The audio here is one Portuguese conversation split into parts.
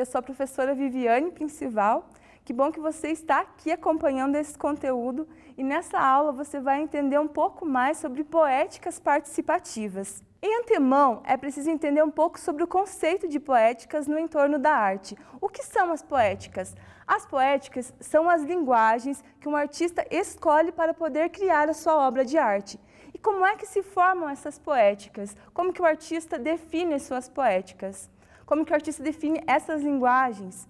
eu sou a professora Viviane Principal. Que bom que você está aqui acompanhando esse conteúdo e nessa aula você vai entender um pouco mais sobre poéticas participativas. Em antemão, é preciso entender um pouco sobre o conceito de poéticas no entorno da arte. O que são as poéticas? As poéticas são as linguagens que um artista escolhe para poder criar a sua obra de arte. E como é que se formam essas poéticas? Como que o artista define suas poéticas? como que o artista define essas linguagens.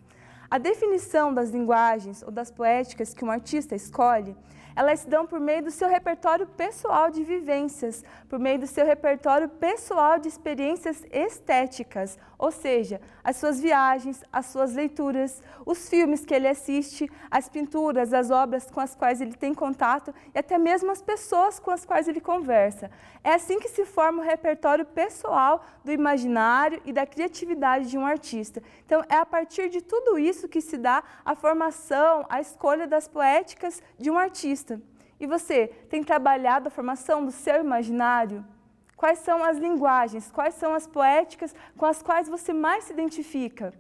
A definição das linguagens ou das poéticas que um artista escolhe elas se dão por meio do seu repertório pessoal de vivências, por meio do seu repertório pessoal de experiências estéticas, ou seja, as suas viagens, as suas leituras, os filmes que ele assiste, as pinturas, as obras com as quais ele tem contato e até mesmo as pessoas com as quais ele conversa. É assim que se forma o repertório pessoal do imaginário e da criatividade de um artista. Então, é a partir de tudo isso que se dá a formação, a escolha das poéticas de um artista vista? E você tem trabalhado a formação do seu imaginário? Quais são as linguagens, quais são as poéticas com as quais você mais se identifica?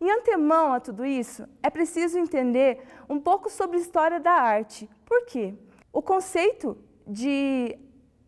Em antemão a tudo isso, é preciso entender um pouco sobre a história da arte. Por quê? O conceito de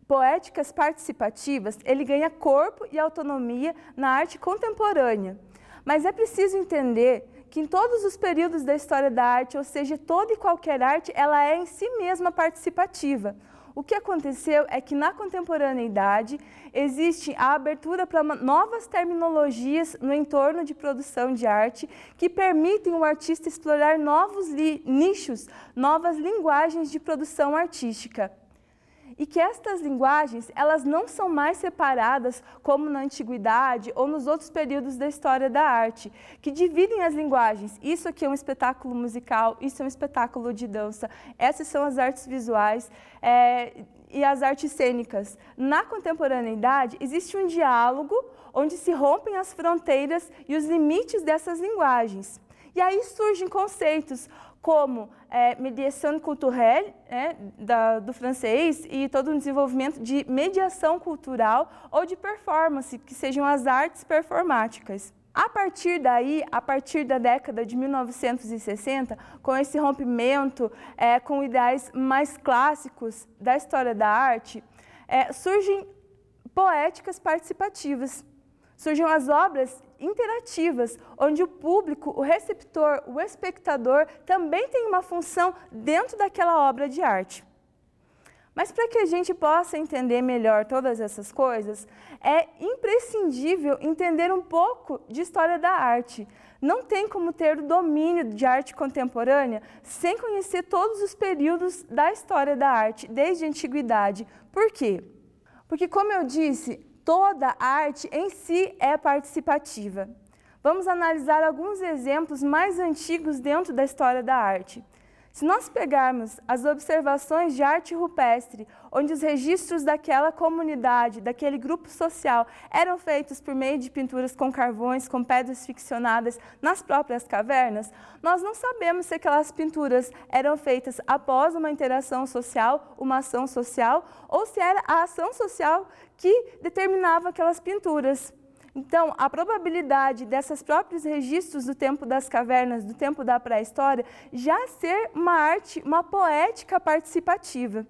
poéticas participativas, ele ganha corpo e autonomia na arte contemporânea. Mas é preciso entender que em todos os períodos da história da arte, ou seja, toda e qualquer arte, ela é em si mesma participativa. O que aconteceu é que na contemporaneidade existe a abertura para novas terminologias no entorno de produção de arte que permitem o artista explorar novos nichos, novas linguagens de produção artística e que estas linguagens elas não são mais separadas como na antiguidade ou nos outros períodos da história da arte, que dividem as linguagens. Isso aqui é um espetáculo musical, isso é um espetáculo de dança, essas são as artes visuais. É, e as artes cênicas. Na contemporaneidade, existe um diálogo onde se rompem as fronteiras e os limites dessas linguagens. E aí surgem conceitos como é, mediação culturelle, né, da, do francês, e todo um desenvolvimento de mediação cultural ou de performance, que sejam as artes performáticas. A partir daí, a partir da década de 1960, com esse rompimento é, com ideais mais clássicos da história da arte, é, surgem poéticas participativas, surgem as obras interativas, onde o público, o receptor, o espectador também tem uma função dentro daquela obra de arte. Mas para que a gente possa entender melhor todas essas coisas, é imprescindível entender um pouco de história da arte. Não tem como ter o domínio de arte contemporânea sem conhecer todos os períodos da história da arte, desde a antiguidade. Por quê? Porque, como eu disse, toda arte em si é participativa. Vamos analisar alguns exemplos mais antigos dentro da história da arte. Se nós pegarmos as observações de arte rupestre, onde os registros daquela comunidade, daquele grupo social, eram feitos por meio de pinturas com carvões, com pedras ficcionadas nas próprias cavernas, nós não sabemos se aquelas pinturas eram feitas após uma interação social, uma ação social, ou se era a ação social que determinava aquelas pinturas. Então, a probabilidade desses próprios registros do tempo das cavernas, do tempo da pré-história, já ser uma arte, uma poética participativa.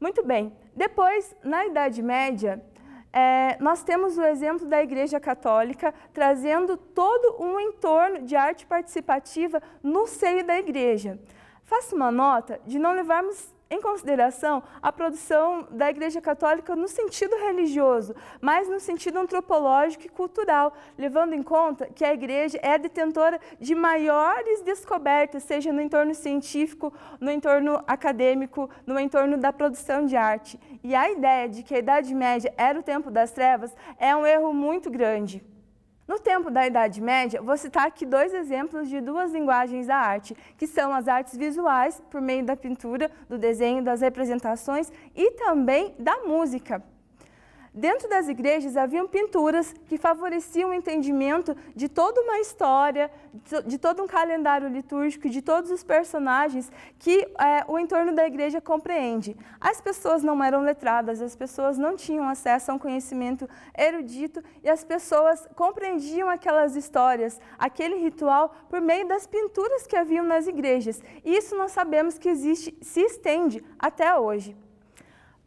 Muito bem, depois, na Idade Média, é, nós temos o exemplo da Igreja Católica trazendo todo um entorno de arte participativa no seio da Igreja. Faça uma nota de não levarmos em consideração a produção da Igreja Católica no sentido religioso, mas no sentido antropológico e cultural, levando em conta que a Igreja é detentora de maiores descobertas, seja no entorno científico, no entorno acadêmico, no entorno da produção de arte. E a ideia de que a Idade Média era o tempo das trevas é um erro muito grande. No tempo da Idade Média, vou citar aqui dois exemplos de duas linguagens da arte, que são as artes visuais, por meio da pintura, do desenho, das representações e também da música. Dentro das igrejas haviam pinturas que favoreciam o entendimento de toda uma história, de todo um calendário litúrgico de todos os personagens que é, o entorno da igreja compreende. As pessoas não eram letradas, as pessoas não tinham acesso a um conhecimento erudito e as pessoas compreendiam aquelas histórias, aquele ritual, por meio das pinturas que haviam nas igrejas. E isso nós sabemos que existe, se estende até hoje.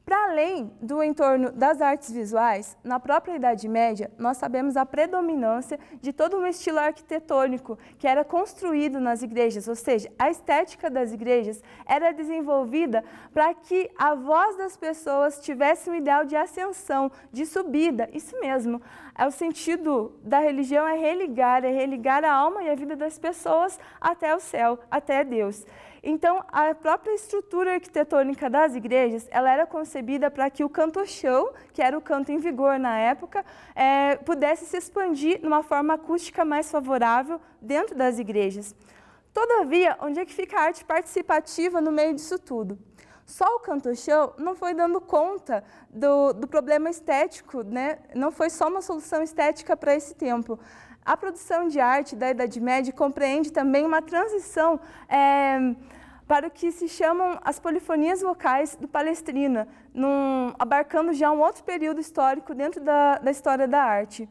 Para além do entorno das artes visuais, na própria Idade Média, nós sabemos a predominância de todo um estilo arquitetônico que era construído nas igrejas, ou seja, a estética das igrejas era desenvolvida para que a voz das pessoas tivesse um ideal de ascensão, de subida, isso mesmo. É o sentido da religião é religar, é religar a alma e a vida das pessoas até o céu, até Deus. Então, a própria estrutura arquitetônica das igrejas, ela era concebida para que o canto show, que era o canto em vigor na época, é, pudesse se expandir numa forma acústica mais favorável dentro das igrejas. Todavia, onde é que fica a arte participativa no meio disso tudo? Só o canto show não foi dando conta do, do problema estético, né? não foi só uma solução estética para esse tempo. A produção de arte da Idade Média compreende também uma transição é, para o que se chamam as polifonias vocais do Palestrina, num, abarcando já um outro período histórico dentro da, da história da arte.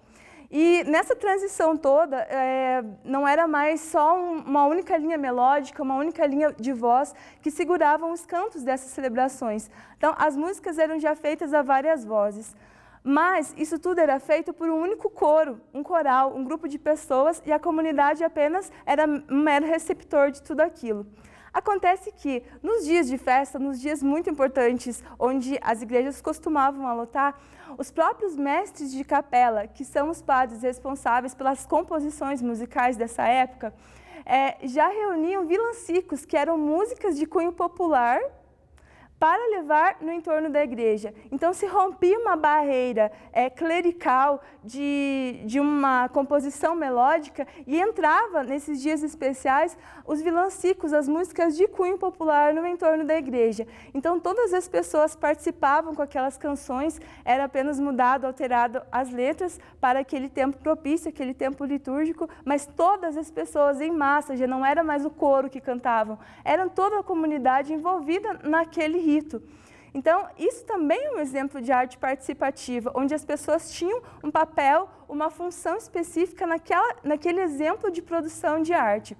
E nessa transição toda, é, não era mais só um, uma única linha melódica, uma única linha de voz que seguravam os cantos dessas celebrações. Então, as músicas eram já feitas a várias vozes. Mas isso tudo era feito por um único coro, um coral, um grupo de pessoas, e a comunidade apenas era um mero receptor de tudo aquilo. Acontece que nos dias de festa, nos dias muito importantes, onde as igrejas costumavam alotar, os próprios mestres de capela, que são os padres responsáveis pelas composições musicais dessa época, é, já reuniam vilancicos, que eram músicas de cunho popular para levar no entorno da igreja. Então, se rompia uma barreira é, clerical de, de uma composição melódica e entrava, nesses dias especiais, os vilancicos, as músicas de cunho popular no entorno da igreja. Então, todas as pessoas participavam com aquelas canções, era apenas mudado, alterado as letras para aquele tempo propício, aquele tempo litúrgico, mas todas as pessoas em massa, já não era mais o coro que cantavam, eram toda a comunidade envolvida naquele rito. Então, isso também é um exemplo de arte participativa, onde as pessoas tinham um papel, uma função específica naquela, naquele exemplo de produção de arte.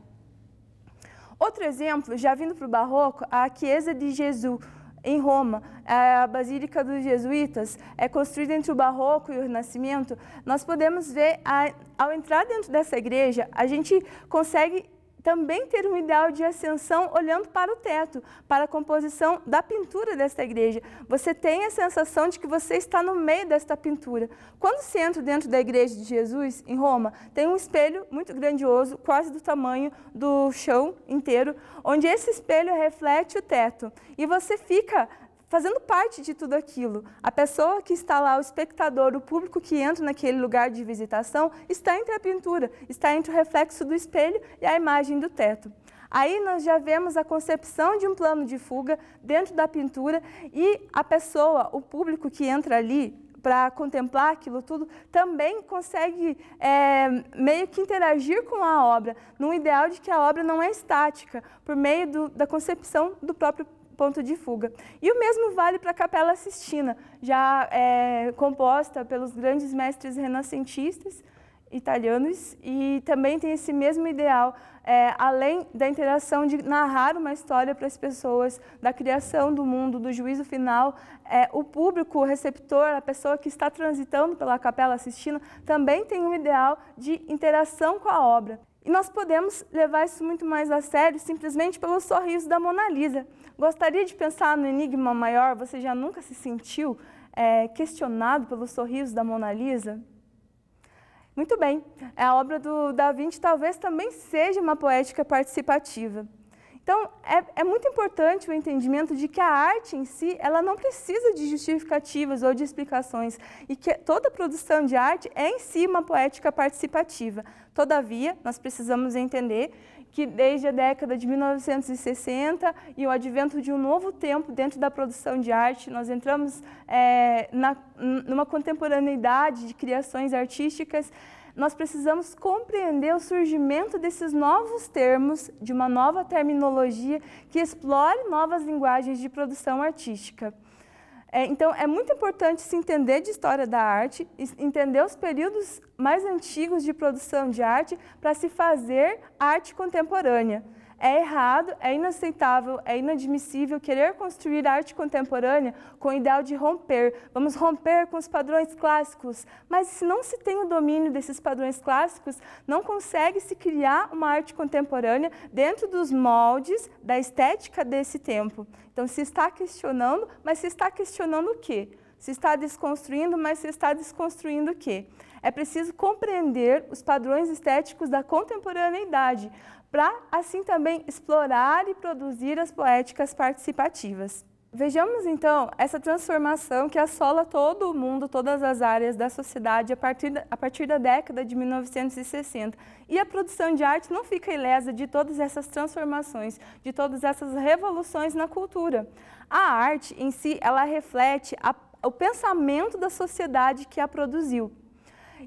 Outro exemplo, já vindo para o Barroco, a Chiesa de Jesus, em Roma, a Basílica dos Jesuítas, é construída entre o Barroco e o Renascimento, nós podemos ver, a, ao entrar dentro dessa igreja, a gente consegue também ter um ideal de ascensão olhando para o teto, para a composição da pintura desta igreja. Você tem a sensação de que você está no meio desta pintura. Quando você entra dentro da igreja de Jesus, em Roma, tem um espelho muito grandioso, quase do tamanho do chão inteiro, onde esse espelho reflete o teto. E você fica fazendo parte de tudo aquilo. A pessoa que está lá, o espectador, o público que entra naquele lugar de visitação, está entre a pintura, está entre o reflexo do espelho e a imagem do teto. Aí nós já vemos a concepção de um plano de fuga dentro da pintura e a pessoa, o público que entra ali para contemplar aquilo tudo, também consegue é, meio que interagir com a obra, num ideal de que a obra não é estática, por meio do, da concepção do próprio ponto de fuga. E o mesmo vale para a Capela Sistina, já é, composta pelos grandes mestres renascentistas italianos e também tem esse mesmo ideal, é, além da interação de narrar uma história para as pessoas, da criação do mundo, do juízo final, é, o público, o receptor, a pessoa que está transitando pela capela Sistina, também tem um ideal de interação com a obra. E nós podemos levar isso muito mais a sério simplesmente pelo sorriso da Mona Lisa, Gostaria de pensar no enigma maior? Você já nunca se sentiu é, questionado pelo sorriso da Mona Lisa? Muito bem, é, a obra do Da Vinci talvez também seja uma poética participativa. Então, é, é, muito importante o entendimento de que a arte em si, ela não precisa de justificativas ou de explicações, e que toda produção de arte é em si uma poética participativa. Todavia, nós precisamos entender que desde a década de 1960 e o advento de um novo tempo dentro da produção de arte, nós entramos é, na, numa contemporaneidade de criações artísticas nós precisamos compreender o surgimento desses novos termos, de uma nova terminologia que explore novas linguagens de produção artística. É, então, é muito importante se entender de história da arte, entender os períodos mais antigos de produção de arte para se fazer arte contemporânea. É errado, é inaceitável, é inadmissível querer construir arte contemporânea com o ideal de romper. Vamos romper com os padrões clássicos. Mas se não se tem o domínio desses padrões clássicos, não consegue se criar uma arte contemporânea dentro dos moldes da estética desse tempo. Então se está questionando, mas se está questionando o quê? se está desconstruindo, mas se está desconstruindo o quê? É preciso compreender os padrões estéticos da contemporaneidade para assim também explorar e produzir as poéticas participativas. Vejamos então essa transformação que assola todo o mundo, todas as áreas da sociedade a partir da, a partir da década de 1960. E a produção de arte não fica ilesa de todas essas transformações, de todas essas revoluções na cultura. A arte em si, ela reflete a, o pensamento da sociedade que a produziu.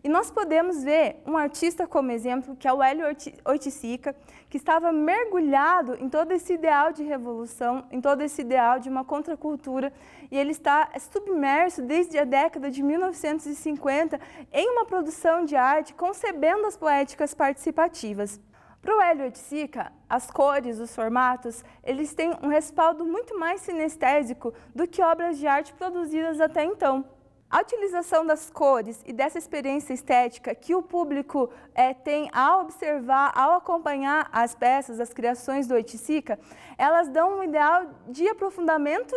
E nós podemos ver um artista como exemplo, que é o Hélio Oiticica, que estava mergulhado em todo esse ideal de revolução, em todo esse ideal de uma contracultura, e ele está submerso desde a década de 1950 em uma produção de arte concebendo as poéticas participativas. Para o Hélio Oiticica, as cores, os formatos, eles têm um respaldo muito mais sinestésico do que obras de arte produzidas até então. A utilização das cores e dessa experiência estética que o público é, tem ao observar, ao acompanhar as peças, as criações do Oiticica, elas dão um ideal de aprofundamento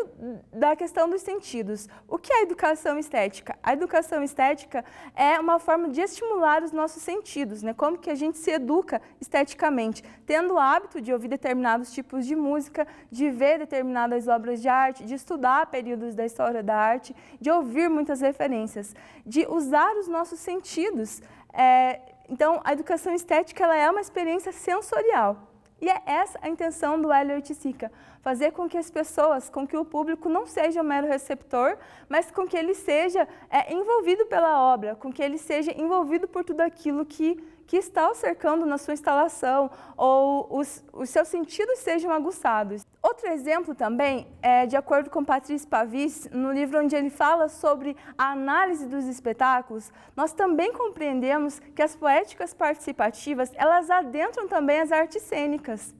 da questão dos sentidos. O que é a educação estética? A educação estética é uma forma de estimular os nossos sentidos, né? como que a gente se educa esteticamente, tendo o hábito de ouvir determinados tipos de música, de ver determinadas obras de arte, de estudar períodos da história da arte, de ouvir muitas referências, de usar os nossos sentidos. É, então, a educação estética ela é uma experiência sensorial. E é essa a intenção do Elliot Sica, fazer com que as pessoas, com que o público não seja um mero receptor, mas com que ele seja é, envolvido pela obra, com que ele seja envolvido por tudo aquilo que que está o cercando na sua instalação ou os, os seus sentidos sejam aguçados. Outro exemplo também é de acordo com Patrice Pavis, no livro onde ele fala sobre a análise dos espetáculos, nós também compreendemos que as poéticas participativas, elas adentram também as artes cênicas.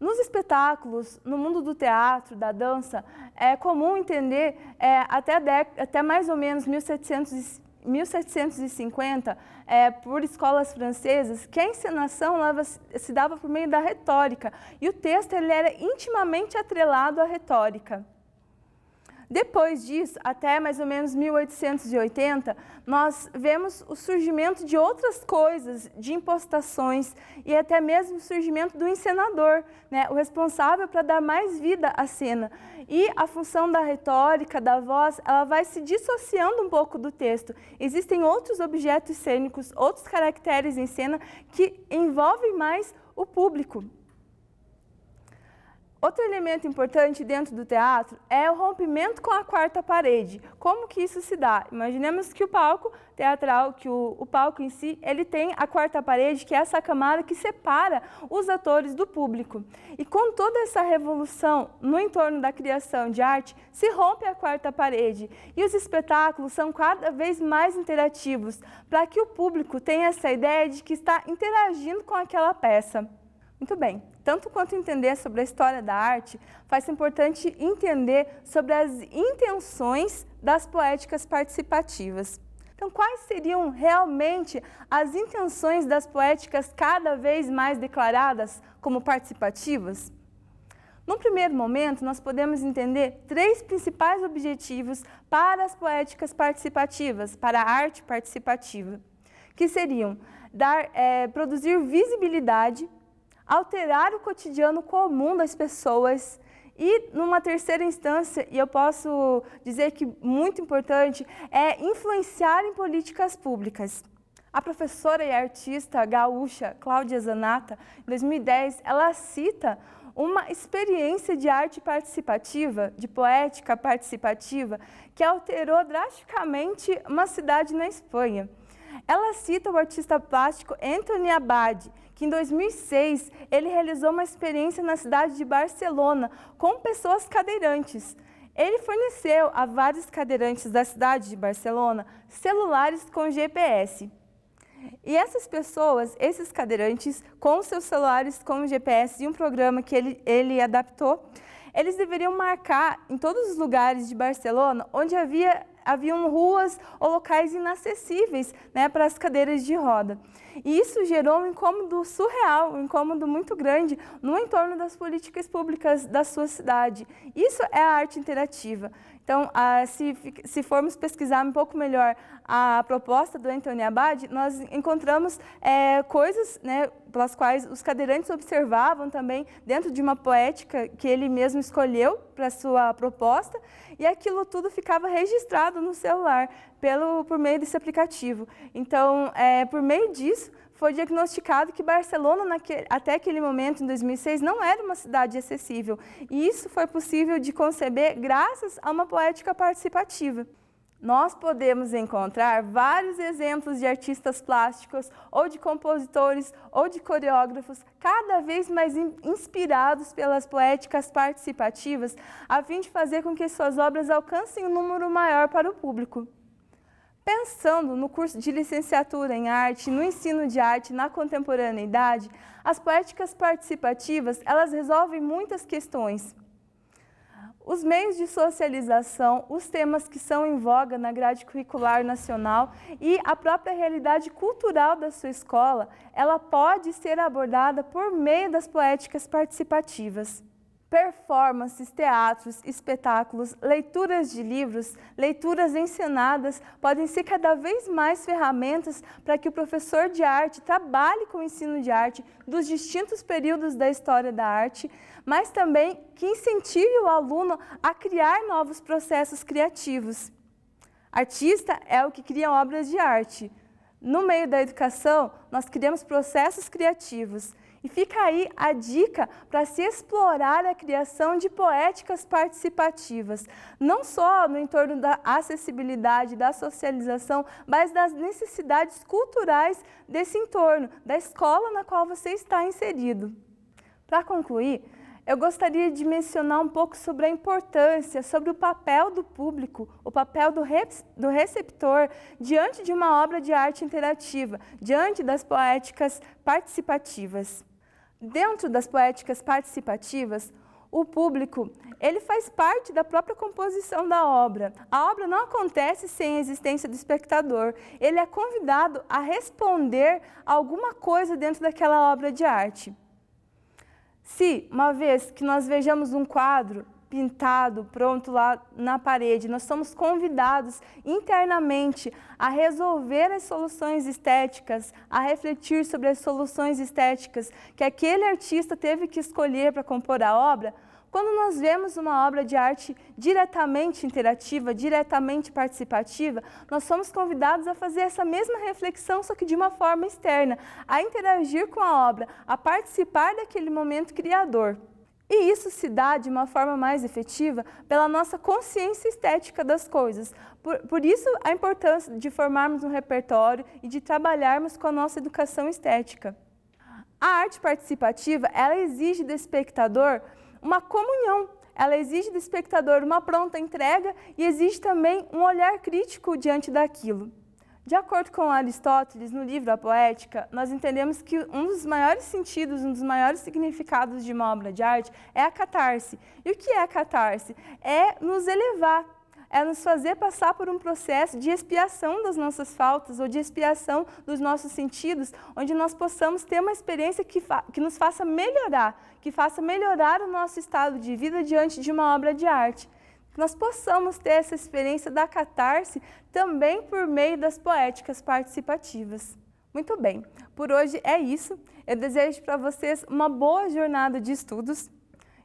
Nos espetáculos, no mundo do teatro, da dança, é comum entender é, até, até mais ou menos 1700 1750, é, por escolas francesas, que a encenação se dava por meio da retórica. E o texto ele era intimamente atrelado à retórica. Depois disso, até mais ou menos 1880, nós vemos o surgimento de outras coisas, de impostações e até mesmo o surgimento do encenador, né, o responsável para dar mais vida à cena. E a função da retórica, da voz, ela vai se dissociando um pouco do texto. Existem outros objetos cênicos, outros caracteres em cena que envolvem mais o público. Outro elemento importante dentro do teatro é o rompimento com a quarta parede. Como que isso se dá? Imaginemos que o palco teatral, que o, o, palco em si, ele tem a quarta parede, que é essa camada que separa os atores do público. E com toda essa revolução no entorno da criação de arte, se rompe a quarta parede. E os espetáculos são cada vez mais interativos, para que o público tenha essa ideia de que está interagindo com aquela peça. Muito bem. Tanto quanto entender sobre a história da arte, faz importante entender sobre as intenções das poéticas participativas. Então, quais seriam realmente as intenções das poéticas cada vez mais declaradas como participativas? No primeiro momento, nós podemos entender três principais objetivos para as poéticas participativas, para a arte participativa, que seriam dar, é, produzir visibilidade alterar o cotidiano comum das pessoas. E numa terceira instância, e eu posso dizer que muito importante, é influenciar em políticas públicas. A professora e artista gaúcha Cláudia Zanata, em 2010, ela cita uma experiência de arte participativa, de poética participativa, que alterou drasticamente uma cidade na Espanha. Ela cita o artista plástico Anthony Abade, que em 2006 ele realizou uma experiência na cidade de Barcelona com pessoas cadeirantes. Ele forneceu a vários cadeirantes da cidade de Barcelona celulares com GPS. E essas pessoas, esses cadeirantes, com seus celulares com GPS e um programa que ele, ele adaptou, eles deveriam marcar em todos os lugares de Barcelona onde havia haviam ruas ou locais inacessíveis né, para as cadeiras de roda. E isso gerou um incômodo surreal, um incômodo muito grande no entorno das políticas públicas da sua cidade. Isso é a arte interativa. Então, ah, se, formos pesquisar um pouco melhor a proposta do Anthony Abad, nós encontramos é, coisas né, pelas quais os cadeirantes observavam também dentro de uma poética que ele mesmo escolheu para sua proposta e aquilo tudo ficava registrado no celular pelo, por meio desse aplicativo. Então, é, por meio disso, foi diagnosticado que Barcelona, naquele, até aquele momento, em 2006, não era uma cidade acessível. E isso foi possível de conceber graças a uma poética participativa nós podemos encontrar vários exemplos de artistas plásticos, ou de compositores, ou de coreógrafos, cada vez mais inspirados pelas poéticas participativas, a fim de fazer com que suas obras alcancem um número maior para o público. Pensando no curso de licenciatura em arte, no ensino de arte na contemporaneidade, as poéticas participativas, elas resolvem muitas questões os meios de socialização, os temas que são em voga na grade curricular nacional e a própria realidade cultural da sua escola, ela pode ser abordada por meio das poéticas participativas. Performances, teatros, espetáculos, leituras de livros, leituras encenadas podem ser cada vez mais ferramentas para que o professor de arte trabalhe com o ensino de arte dos distintos períodos da história da arte, mas também que incentive o aluno a criar novos processos criativos. Artista é o que cria obras de arte. No meio da educação, nós criamos processos criativos. E fica aí a dica para se explorar a criação de poéticas participativas, não só no entorno da acessibilidade, da socialização, mas das necessidades culturais desse entorno, da escola na qual você está inserido. Para concluir, eu gostaria de mencionar um pouco sobre a importância, sobre o papel do público, o papel do, re do receptor diante de uma obra de arte interativa, diante das poéticas participativas. Dentro das poéticas participativas, o público, ele faz parte da própria composição da obra. A obra não acontece sem a existência do espectador. Ele é convidado a responder alguma coisa dentro daquela obra de arte. Se, uma vez que nós vejamos um quadro pintado, pronto lá na parede, nós somos convidados internamente a resolver as soluções estéticas, a refletir sobre as soluções estéticas que aquele artista teve que escolher para compor a obra, quando nós vemos uma obra de arte diretamente interativa, diretamente participativa, nós somos convidados a fazer essa mesma reflexão, só que de uma forma externa, a interagir com a obra, a participar daquele momento criador. E isso se dá de uma forma mais efetiva pela nossa consciência estética das coisas. Por, por, isso, a importância de formarmos um repertório e de trabalharmos com a nossa educação estética. A arte participativa, ela exige do espectador uma comunhão. Ela exige do espectador uma pronta entrega e exige também um olhar crítico diante daquilo. De acordo com Aristóteles, no livro A Poética, nós entendemos que um dos maiores sentidos, um dos maiores significados de uma obra de arte é a catarse. E o que é a catarse? É nos elevar, é nos fazer passar por um processo de expiação das nossas faltas ou de expiação dos nossos sentidos, onde nós possamos ter uma experiência que, que nos faça melhorar, que faça melhorar o nosso estado de vida diante de uma obra de arte que nós possamos ter essa experiência da catarse também por meio das poéticas participativas. Muito bem, por hoje é isso. Eu desejo para vocês uma boa jornada de estudos.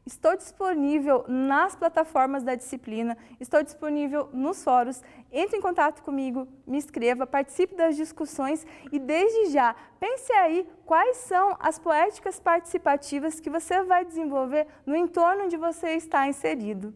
Estou disponível nas plataformas da disciplina, estou disponível nos fóruns. Entre em contato comigo, me inscreva, participe das discussões e desde já pense aí quais são as poéticas participativas que você vai desenvolver no entorno onde você está inserido.